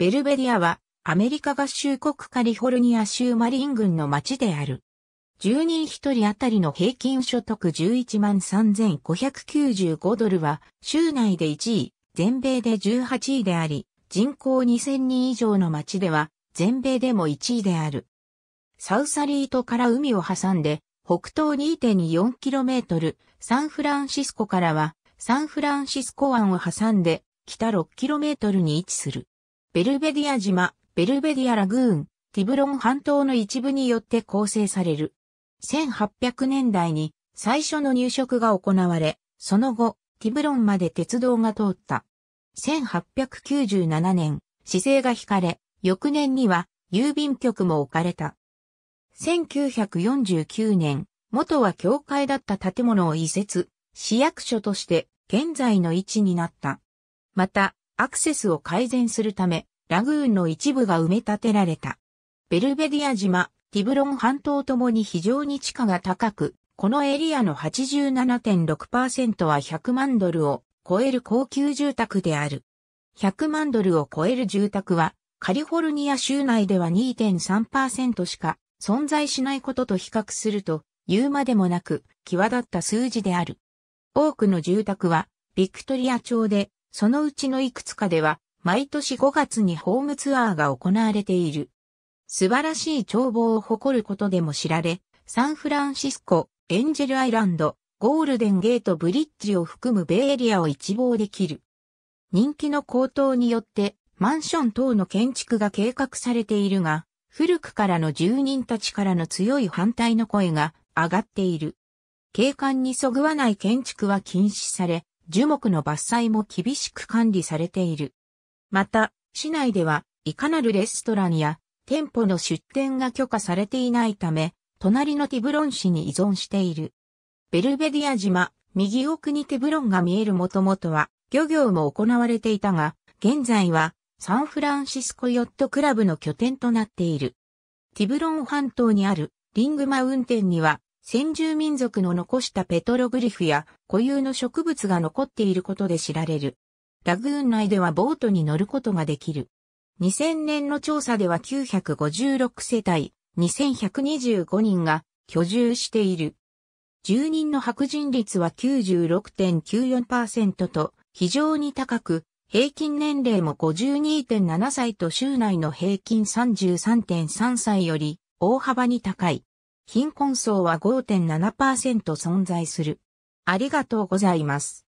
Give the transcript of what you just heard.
ベルベリアはアメリカ合衆国カリフォルニア州マリン郡の町である。住人一人当たりの平均所得11万3595ドルは州内で1位、全米で18位であり、人口2000人以上の町では全米でも1位である。サウサリートから海を挟んで北東 2.24km、サンフランシスコからはサンフランシスコ湾を挟んで北 6km に位置する。ベルベディア島、ベルベディアラグーン、ティブロン半島の一部によって構成される。1800年代に最初の入植が行われ、その後、ティブロンまで鉄道が通った。1897年、市政が引かれ、翌年には郵便局も置かれた。1949年、元は教会だった建物を移設、市役所として現在の位置になった。また、アクセスを改善するため、ラグーンの一部が埋め立てられた。ベルベディア島、ティブロン半島ともに非常に地価が高く、このエリアの87.6%は100万ドルを超える高級住宅である。100万ドルを超える住宅は、カリフォルニア州内では2.3%しか存在しないことと比較すると、言うまでもなく、際立った数字である。多くの住宅は、ビクトリア町でそのうちのいくつかでは、毎年5月にホームツアーが行われている。素晴らしい眺望を誇ることでも知られ、サンフランシスコ、エンジェルアイランド、ゴールデンゲートブリッジを含むベイエリアを一望できる。人気の高騰によって、マンション等の建築が計画されているが、古くからの住人たちからの強い反対の声が上がっている。景観にそぐわない建築は禁止され、樹木の伐採も厳しく管理されている。また、市内では、いかなるレストランや店舗の出店が許可されていないため、隣のティブロン市に依存している。ベルベディア島、右奥にティブロンが見えるもともとは、漁業も行われていたが、現在は、サンフランシスコヨットクラブの拠点となっている。ティブロン半島にあるリングマウンテンには先住民族の残したペトログリフや固有の植物が残っていることで知られる。ラグーン内ではボートに乗ることができる。2000年の調査では956世帯2125人が居住している。住人の白人率は96.94%と非常に高く、平均年齢も52.7歳と州内の平均33.3歳より大幅に高い。貧困層は5.7%存在する。ありがとうございます。